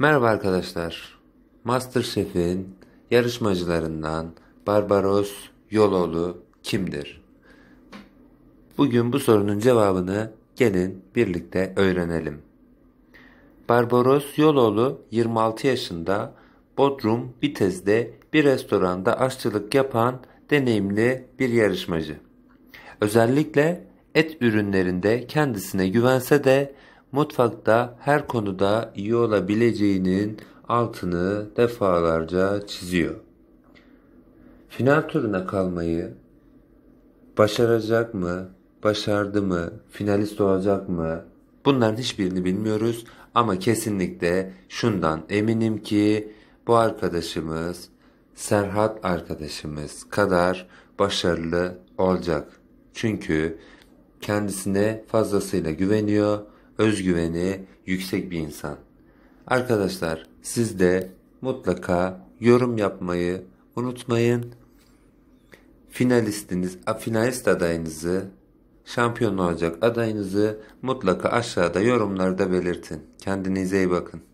Merhaba arkadaşlar. Masterchef'in yarışmacılarından Barbaros Yololu kimdir? Bugün bu sorunun cevabını gelin birlikte öğrenelim. Barbaros Yololu 26 yaşında Bodrum Bitez'de bir restoranda aşçılık yapan deneyimli bir yarışmacı. Özellikle et ürünlerinde kendisine güvense de mutfakta her konuda iyi olabileceğinin altını defalarca çiziyor. Final turuna kalmayı başaracak mı, başardı mı, finalist olacak mı? Bunların hiçbirini bilmiyoruz ama kesinlikle şundan eminim ki bu arkadaşımız Serhat arkadaşımız kadar başarılı olacak. Çünkü kendisine fazlasıyla güveniyor özgüveni yüksek bir insan. Arkadaşlar siz de mutlaka yorum yapmayı unutmayın. Finalistiniz, finalist adayınızı, şampiyon olacak adayınızı mutlaka aşağıda yorumlarda belirtin. Kendinize iyi bakın.